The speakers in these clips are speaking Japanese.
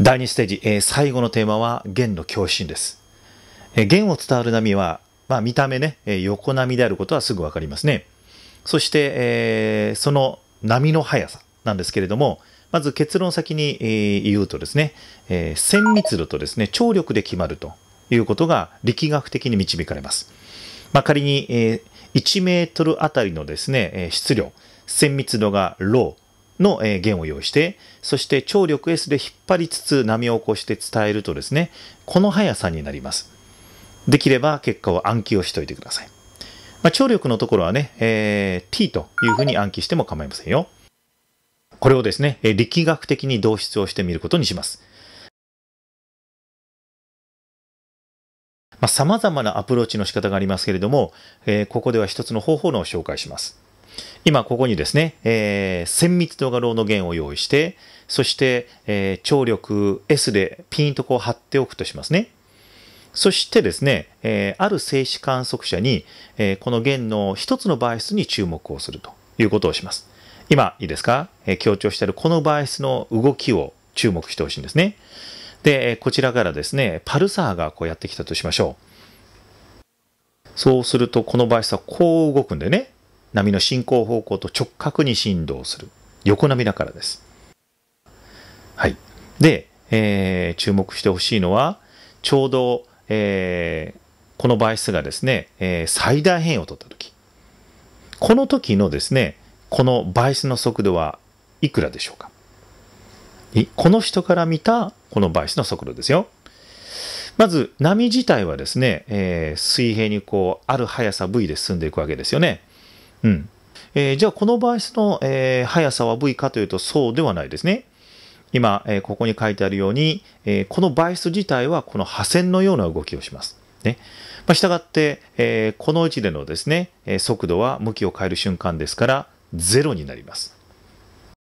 第2ステージ、えー、最後のテーマは弦の共振です。えー、弦を伝わる波は、まあ、見た目ね、えー、横波であることはすぐ分かりますね。そして、えー、その波の速さなんですけれども、まず結論先に、えー、言うとですね、えー、旋密度とですね、張力で決まるということが力学的に導かれます。まあ、仮に、えー、1メートルあたりのですね、えー、質量、旋密度がローの、え弦を用意して、そして張力 S で引っ張りつつ波を起こして伝えるとですね、この速さになります。できれば結果を暗記をしておいてください。まあ、張力のところはね、えー、t というふうに暗記しても構いませんよ。これをですね、力学的に導出をしてみることにします。まあ、様々なアプローチの仕方がありますけれども、えー、ここでは一つの方法のを紹介します。今ここにですね、えー、千密度がローの弦を用意して、そして、えー、張力 S でピンとこう貼っておくとしますね。そしてですね、えー、ある静止観測者に、えー、この弦の一つの倍数に注目をするということをします。今、いいですか、えー、強調してるこの倍数の動きを注目してほしいんですね。で、こちらからですね、パルサーがこうやってきたとしましょう。そうすると、このバイスはこう動くんでね。波の進行方向と直角に振動する。横波だからです。はい。で、えー、注目してほしいのは、ちょうど、えー、この倍数がですね、えー、最大変を取った時。この時のですね、この倍数の速度はいくらでしょうかこの人から見たこの倍数の速度ですよ。まず波自体はですね、えー、水平にこうある速さ v で進んでいくわけですよね。うん。えー、じゃあこの場合その、えー、速さは V かというとそうではないですね。今、えー、ここに書いてあるように、えー、この倍数自体はこの破線のような動きをします。ね。まあ、したがって、えー、この位置でのですね、え速度は向きを変える瞬間ですから、0になります。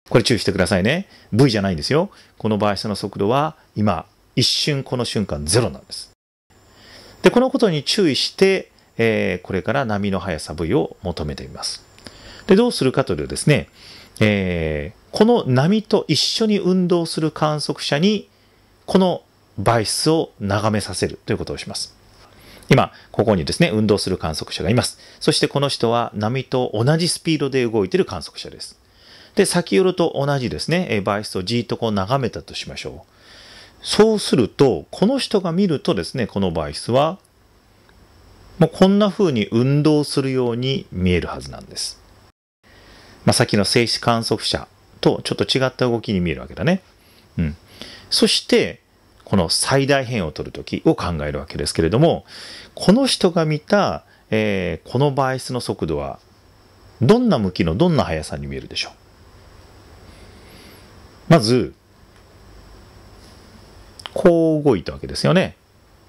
これ注意してくださいね。V じゃないんですよ。この倍数の速度は今、一瞬この瞬間0なんです。で、このことに注意して、えー、これから波の速さ V を求めてみます。で、どうするかというとですね、えー、この波と一緒に運動する観測者に、この媒質を眺めさせるということをします。今、ここにですね、運動する観測者がいます。そしてこの人は波と同じスピードで動いている観測者です。で、先ほどと同じですね、バイスじーっとこう眺めたとしましょう。そうすると、この人が見るとですね、このバイはまあ、こんな風に運動するように見えるはずなんです。まあ、さっきの静止観測者とちょっと違った動きに見えるわけだね。うん。そして、この最大辺を取るときを考えるわけですけれども、この人が見た、えー、この倍数の速度は、どんな向きのどんな速さに見えるでしょうまず、こう動いたわけですよね。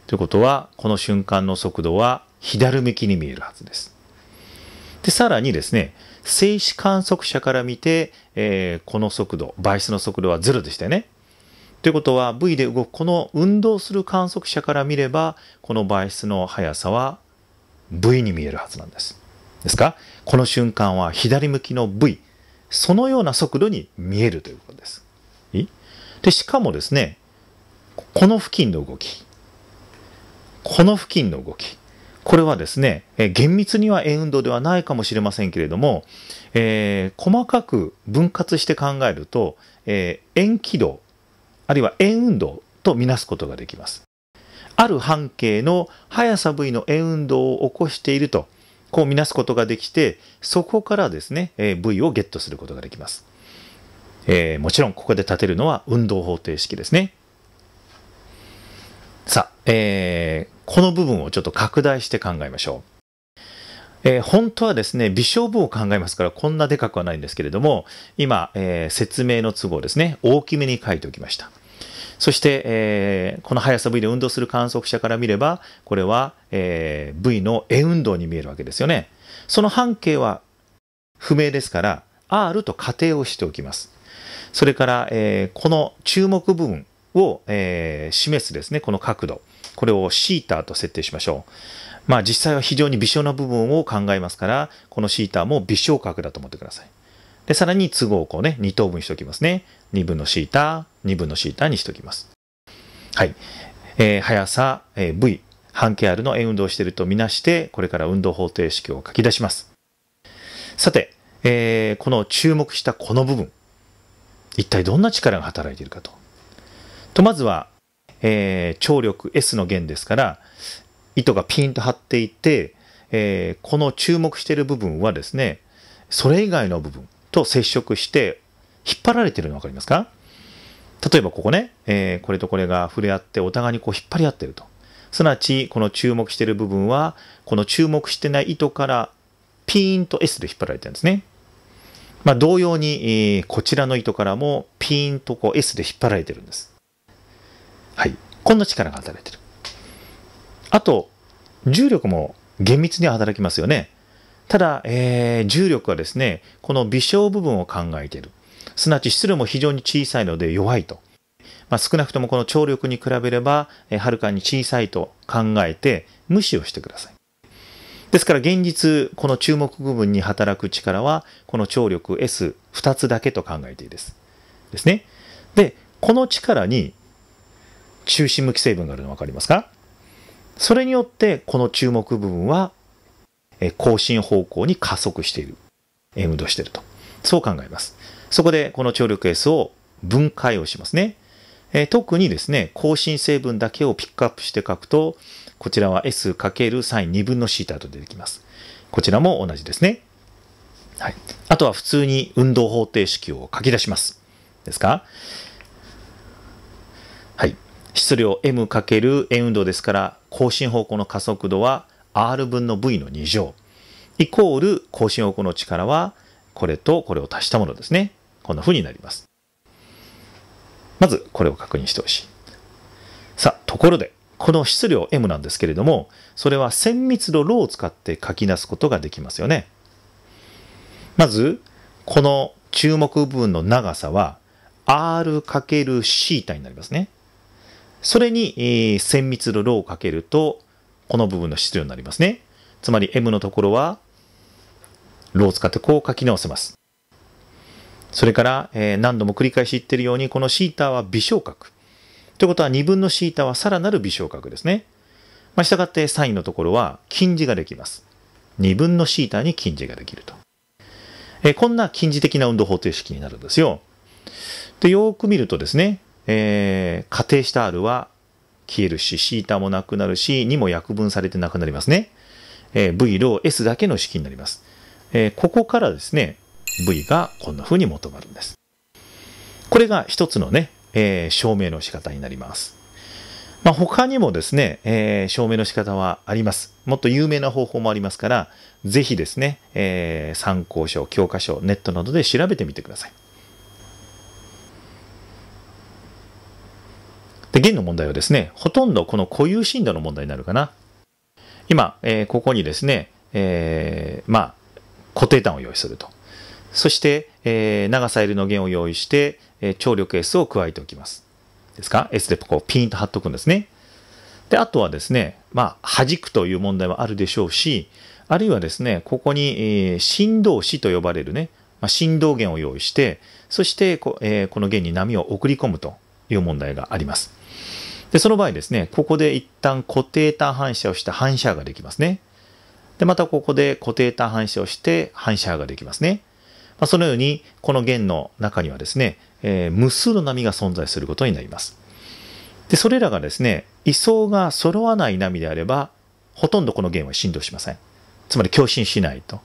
ということは、この瞬間の速度は左向きに見えるはずです。で、さらにですね、静止観測者から見て、えー、この速度、倍数の速度は0でしたよね。ということは V で動くこの運動する観測者から見ればこの倍数の速さは V に見えるはずなんです。ですかこの瞬間は左向きの V そのような速度に見えるということです。でしかもですねこの付近の動きこの付近の動きこれはですね、え厳密には円運動ではないかもしれませんけれども、えー、細かく分割して考えると、えー、円軌道、あるいは円運動とみなすことができます。ある半径の速さ v の円運動を起こしていると、こうみなすことができて、そこからですね、えー、v をゲットすることができます。えー、もちろんここで立てるのは運動方程式ですね。さあ、えー、この部分をちょっと拡大して考えましょう。えー、本当はですね、微小部を考えますから、こんなでかくはないんですけれども、今、えー、説明の都合ですね、大きめに書いておきました。そして、えー、この速さ V で運動する観測者から見れば、これは、え V の A 運動に見えるわけですよね。その半径は不明ですから、R と仮定をしておきます。それから、えこの注目部分、を、えー、示すですね、この角度。これをシーターと設定しましょう。まあ実際は非常に微小な部分を考えますから、このシーターも微小角だと思ってください。で、さらに都合をこうね、2等分にしておきますね。2分のシーター、2分のシーターにしておきます。はい。えー、速さ、えー、V、半径 R の円運動をしているとみなして、これから運動方程式を書き出します。さて、えー、この注目したこの部分、一体どんな力が働いているかと。とまずは、えー、張力 S の弦ですから糸がピンと張っていて、えー、この注目している部分はですねそれ以外の部分と接触して引っ張られてるの分かりますか例えばここね、えー、これとこれが触れ合ってお互いにこう引っ張り合ってると。すなわち、この注目してる部分は、この注目してない糸からピーンと S で引っ張られてるんですね。まあ、同様に、えー、こちらの糸からもピーンとこう S で引っ張られてるんです。はい。こんな力が働いてる。あと、重力も厳密には働きますよね。ただ、えー、重力はですね、この微小部分を考えている。すなわち質量も非常に小さいので弱いと。まあ、少なくともこの張力に比べれば、えはるかに小さいと考えて無視をしてください。ですから現実、この注目部分に働く力は、この張力 S2 つだけと考えていいです。ですね。で、この力に中心向き成分があるの分かりますかそれによってこの注目部分は更新方向に加速している。運動していると。そう考えます。そこでこの張力 S を分解をしますね。え特にですね、更新成分だけをピックアップして書くと、こちらは S× サイン2分のシータと出てきます。こちらも同じですね。はい。あとは普通に運動方程式を書き出します。ですかはい。質量 m かける円運動ですから更新方向の加速度は r 分の v の2乗イコール更新方向の力はこれとこれを足したものですねこんなふうになりますまずこれを確認してほしいさあところでこの質量 m なんですけれどもそれは線密度ロを使って書き出すことができますよねまずこの注目部分の長さは r×θ になりますねそれに、えー、線密度ローをかけると、この部分の質量になりますね。つまり M のところは、ローを使ってこう書き直せます。それから、えー、何度も繰り返し言ってるように、このシータは微小角。ということは2分のシータはさらなる微小角ですね。まあ、したがってサインのところは近似ができます。2分のシータに近似ができると。えー、こんな近似的な運動方程式になるんですよ。で、よーく見るとですね、えー、仮定した R は消えるし、シータもなくなるし、2も約分されてなくなりますね。えー、v ロ S だけの式になります。えー、ここからですね、v がこんな風に求まるんです。これが一つのね、えー、証明の仕方になります。まあ、他にもですね、えー、証明の仕方はあります。もっと有名な方法もありますから、ぜひですね、えー、参考書、教科書、ネットなどで調べてみてください。で、の問題はですね、ほとんどこの固有振動の問題になるかな。今、えー、ここにですね、えー、まあ、固定端を用意すると。そして、えー、長さ L の弦を用意して、えー、張力 S を加えておきます。ですか ?S でこうピンと貼っとくんですね。で、あとはですね、まあ、弾くという問題はあるでしょうし、あるいはですね、ここに、えー、振動子と呼ばれるね、まあ、振動弦を用意して、そしてこえー、この弦に波を送り込むという問題があります。で、その場合ですね、ここで一旦固定端反射をして反射ができますね。で、またここで固定端反射をして反射ができますね。まあ、そのように、この弦の中にはですね、えー、無数の波が存在することになります。で、それらがですね、位相が揃わない波であれば、ほとんどこの弦は振動しません。つまり共振しないと。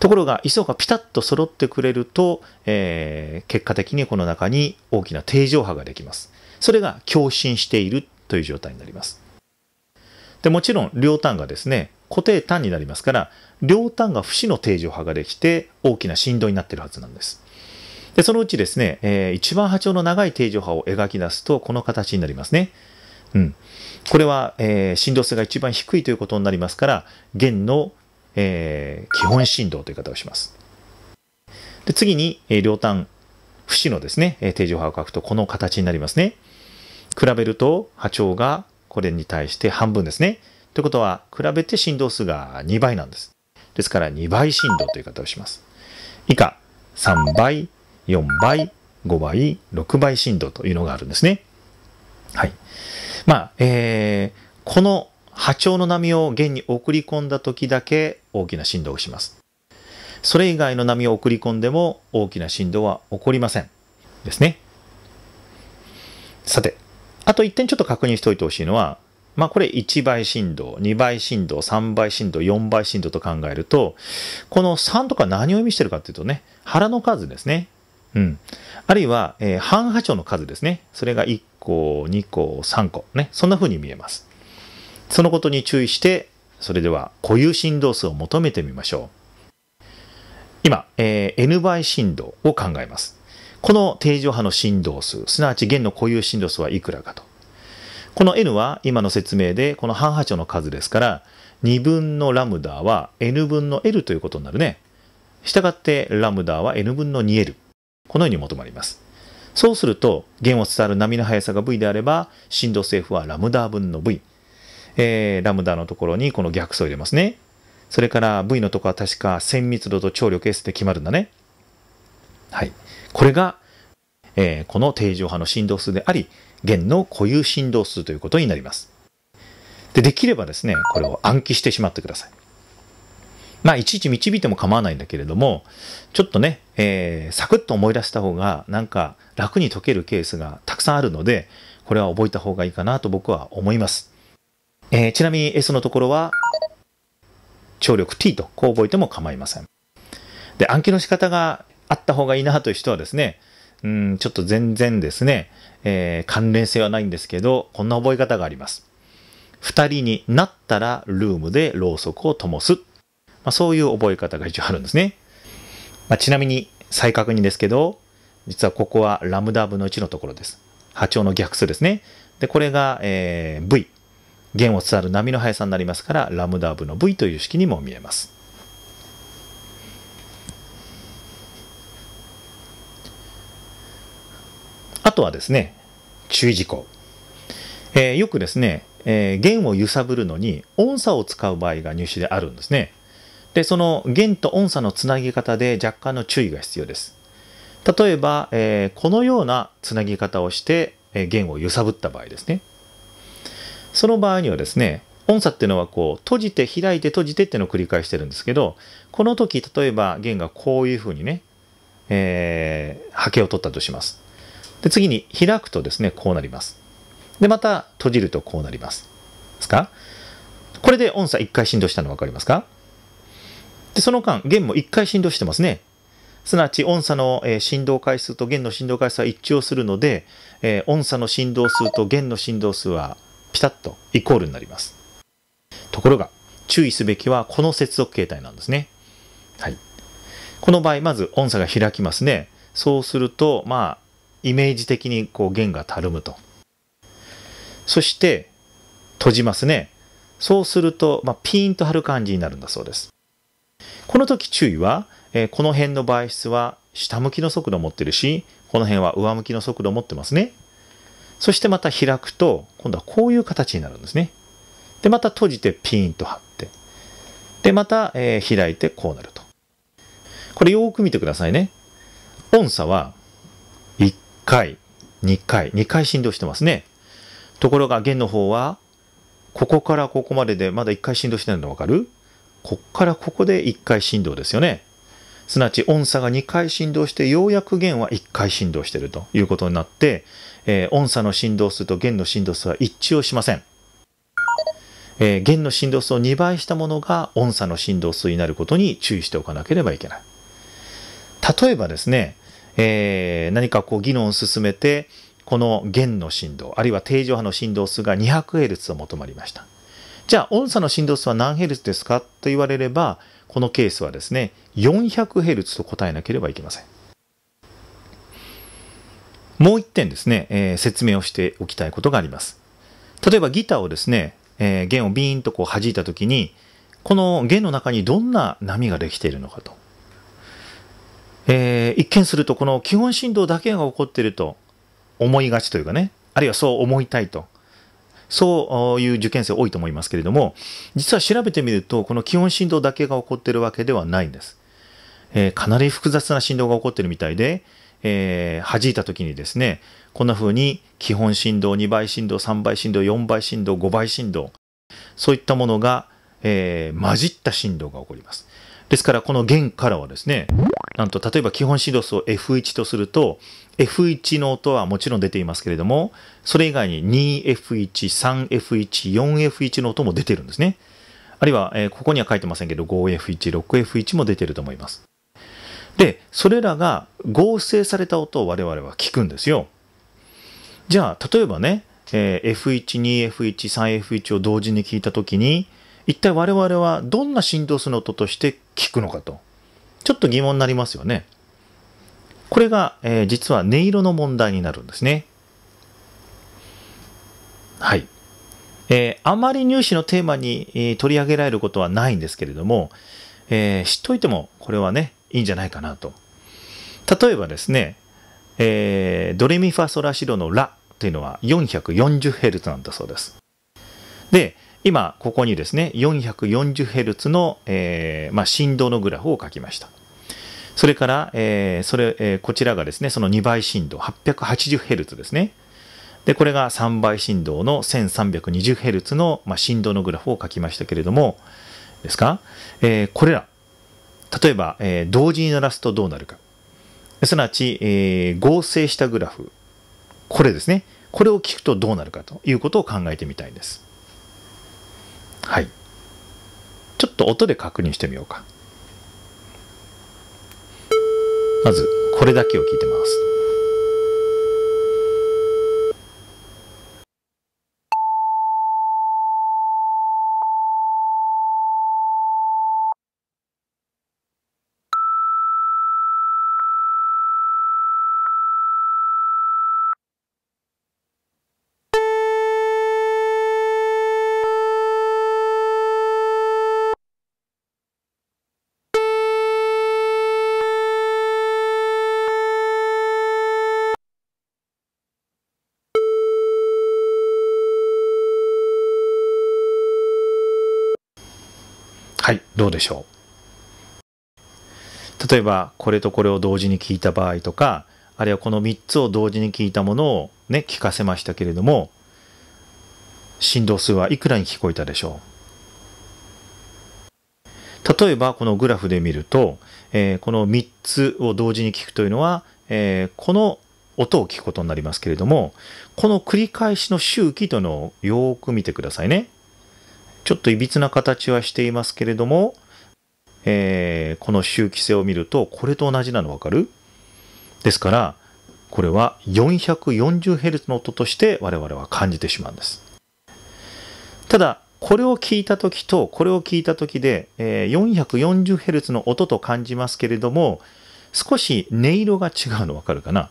ところが位相がピタッと揃ってくれると、えー、結果的にこの中に大きな定常波ができます。それが共振しているという状態になります。でもちろん両端がですね固定端になりますから両端が節の定常波ができて大きな振動になってるはずなんです。でそのうちですね、えー、一番波長の長い定常波を描き出すとこの形になりますね。うん、これは、えー、振動数が一番低いということになりますから弦の、えー、基本振動という言い方をします。で次に、え両端不死のですね、定常波を書くとこの形になりますね。比べると波長がこれに対して半分ですね。ということは、比べて振動数が2倍なんです。ですから2倍振動という言い方をします。以下、3倍、4倍、5倍、6倍振動というのがあるんですね。はい。まあ、えー、この波長の波を弦に送り込んだ時だけ大きな振動をします。それ以外の波を送り込んでも大きな振動は起こりません。ですね。さて、あと1点ちょっと確認しておいてほしいのは、まあこれ1倍振動、2倍振動、3倍振動、4倍振動と考えると、この3とか何を意味してるかっていうとね、腹の数ですね。うん。あるいは、えー、半波長の数ですね。それが1個、2個、3個。ね。そんな風に見えます。そのことに注意して、それでは固有振動数を求めてみましょう。今、えー、N 倍振動を考えます。この定常波の振動数、すなわち弦の固有振動数はいくらかと。この N は今の説明でこの半波長の数ですから、2分のラムダは N 分の L ということになるね。したがってラムダは N 分の 2L。このように求まります。そうすると、弦を伝わる波の速さが V であれば、振動数 F はラムダ分の V。えー、ラムダのところにこの逆数を入れますね。それから V のとこは確か線密度と張力 S で決まるんだね。はい。これが、えー、この定常波の振動数であり、弦の固有振動数ということになります。で、できればですね、これを暗記してしまってください。まあ、いちいち導いても構わないんだけれども、ちょっとね、えー、サクッと思い出した方が、なんか楽に解けるケースがたくさんあるので、これは覚えた方がいいかなと僕は思います。えー、ちなみに S のところは聴力 t とこう覚えても構いません。で、暗記の仕方があった方がいいなという人はですね、うん、ちょっと全然ですね、えー、関連性はないんですけど、こんな覚え方があります。二人になったらルームでろうそくを灯す。まあ、そういう覚え方が一応あるんですね。まあ、ちなみに再確認ですけど、実はここはラムダ部の1のところです。波長の逆数ですね。で、これが、えー、V。弦を伝わる波の速さになりますからラムダ部の V という式にも見えます。あとはですね注意事項。えー、よくですね、えー、弦を揺さぶるのに音差を使う場合が入試であるんですね。でその弦と音差のつなぎ方で若干の注意が必要です。例えば、えー、このようなつなぎ方をして、えー、弦を揺さぶった場合ですね。その場合にはですね、音叉っていうのはこう閉じて開いて閉じてっていうのを繰り返してるんですけど、この時例えば弦がこういうふうにね、えー、波形を取ったとします。で、次に開くとですね、こうなります。で、また閉じるとこうなります。ですかこれで音叉1回振動したの分かりますかで、その間、弦も1回振動してますね。すなわち音叉の振動回数と弦の振動回数は一致をするので、えー、音叉の振動数と弦の振動数はピタッとイコールになります。ところが、注意すべきはこの接続形態なんですね。はい。この場合、まず音叉が開きますね。そうすると、まあ、イメージ的にこう弦がたるむと。そして、閉じますね。そうすると、まあ、ピーンと張る感じになるんだそうです。この時注意は、えー、この辺の媒質は下向きの速度を持ってるし、この辺は上向きの速度を持ってますね。そしてまた開くと、今度はこういう形になるんですね。で、また閉じてピーンと張って、で、また、えー、開いてこうなると。これよーく見てくださいね。音差は1回、2回、2回振動してますね。ところが弦の方は、ここからここまででまだ1回振動してないのわかるこっからここで1回振動ですよね。すなわち音差が2回振動してようやく弦は1回振動しているということになって、えー、音差の振動数と弦の振動数は一致をしません。えー、弦の振動数を2倍したものが音差の振動数になることに注意しておかなければいけない。例えばですね、えー、何かこう議論を進めて、この弦の振動、あるいは定常波の振動数が 200Hz を求まりました。じゃあ、音差の振動数は何 Hz ですかと言われれば、このケースはですね、400Hz と答えなければいけません。もう一点ですね、えー、説明をしておきたいことがあります。例えばギターをですね、えー、弦をビーンとこう弾いた時に、この弦の中にどんな波ができているのかと。えー、一見するとこの基本振動だけが起こっていると思いがちというかね、あるいはそう思いたいとそういう受験生多いと思いますけれども、実は調べてみると、この基本振動だけが起こってるわけではないんです。えー、かなり複雑な振動が起こってるみたいで、えー、弾いた時にですね、こんな風に基本振動、2倍振動、3倍振動、4倍振動、5倍振動、そういったものが、えー、混じった振動が起こります。ですからこの弦からはですね、なんと例えば基本指導数を F1 とすると、F1 の音はもちろん出ていますけれども、それ以外に 2F1、3F1、4F1 の音も出てるんですね。あるいは、えー、ここには書いてませんけど、5F1、6F1 も出てると思います。で、それらが合成された音を我々は聞くんですよ。じゃあ、例えばね、えー、F1、2F1、3F1 を同時に聞いたときに、一体我々はどんな振動数の音として聞くのかと、ちょっと疑問になりますよね。これが、えー、実は音色の問題になるんですね。はい。えー、あまり入試のテーマに、えー、取り上げられることはないんですけれども、えー、知っといてもこれはね、いいんじゃないかなと。例えばですね、えー、ドレミファソラシドのラというのは 440Hz なんだそうです。で、今、ここにですね、440Hz の、えー、まあ、振動のグラフを書きました。それから、えー、それ、えー、こちらがですね、その2倍振動、880Hz ですね。で、これが3倍振動の 1320Hz の、まあ、振動のグラフを書きましたけれども、ですか、えー、これら、例えば、えー、同時に鳴らすとどうなるか。すなわち、えー、合成したグラフ、これですね。これを聞くとどうなるかということを考えてみたいんです。はいちょっと音で確認してみようかまずこれだけを聞いてますどうでしょう例えばこれとこれを同時に聞いた場合とかあるいはこの3つを同時に聞いたものをね聞かせましたけれども振動数はいくらに聞こえたでしょう例えばこのグラフで見ると、えー、この3つを同時に聞くというのは、えー、この音を聞くことになりますけれどもこの繰り返しの周期というのをよく見てくださいね。ちょっといびつな形はしていますけれども、えー、この周期性を見ると、これと同じなのわかるですから、これは 440Hz の音として我々は感じてしまうんです。ただ、これを聞いた時と、これを聞いた時で、え 440Hz の音と感じますけれども、少し音色が違うのわかるかな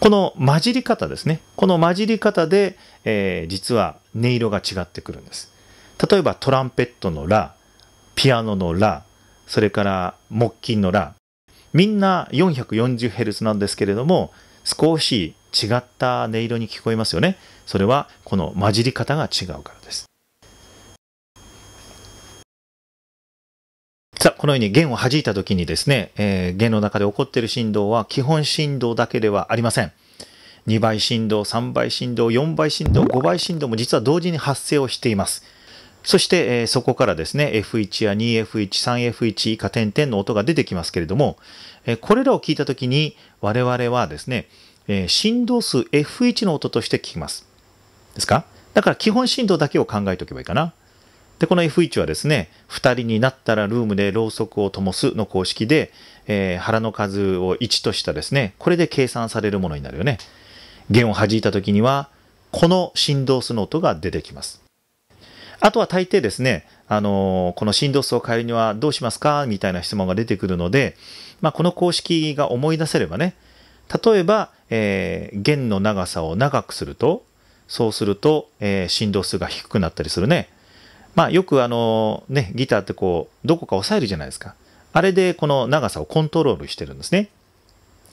この混じり方ですね。この混じり方で、えー、実は音色が違ってくるんです。例えばトランペットのラ、ピアノのラ、それから木琴のラ、みんな 440Hz なんですけれども、少し違った音色に聞こえますよね。それはこの混じり方が違うからです。さあ、このように弦を弾いた時にですね、えー、弦の中で起こっている振動は基本振動だけではありません。2倍振動、3倍振動、4倍振動、5倍振動も実は同時に発生をしています。そして、えー、そこからですね、F1 や 2F1、3F1 以下点々の音が出てきますけれども、えー、これらを聞いたときに我々はですね、えー、振動数 F1 の音として聞きます。ですかだから基本振動だけを考えておけばいいかな。で、この F1 はですね、2人になったらルームでろうそくを灯すの公式で、えー、腹の数を1としたですね、これで計算されるものになるよね。弦を弾いた時には、この振動数の音が出てきます。あとは大抵ですね、あのー、この振動数を変えるにはどうしますかみたいな質問が出てくるので、まあ、この公式が思い出せればね、例えば、えー、弦の長さを長くすると、そうすると、えー、振動数が低くなったりするね。まあ、よくあの、ね、ギターってこう、どこか押さえるじゃないですか。あれでこの長さをコントロールしてるんですね。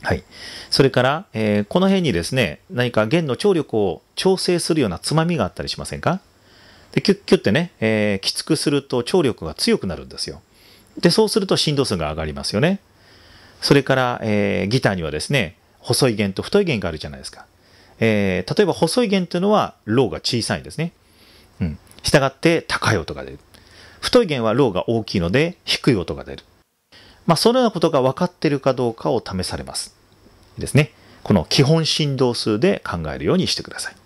はい。それから、えー、この辺にですね、何か弦の張力を調整するようなつまみがあったりしませんかで、キュッキュッてね、えー、きつくすると張力が強くなるんですよ。で、そうすると振動数が上がりますよね。それから、えー、ギターにはですね、細い弦と太い弦があるじゃないですか。え例えば細い弦っていうのは、ローが小さいんですね。したがって高い音が出る。太い弦はローが大きいので低い音が出る。まあ、そのようなことが分かっているかどうかを試されます。ですね。この基本振動数で考えるようにしてください。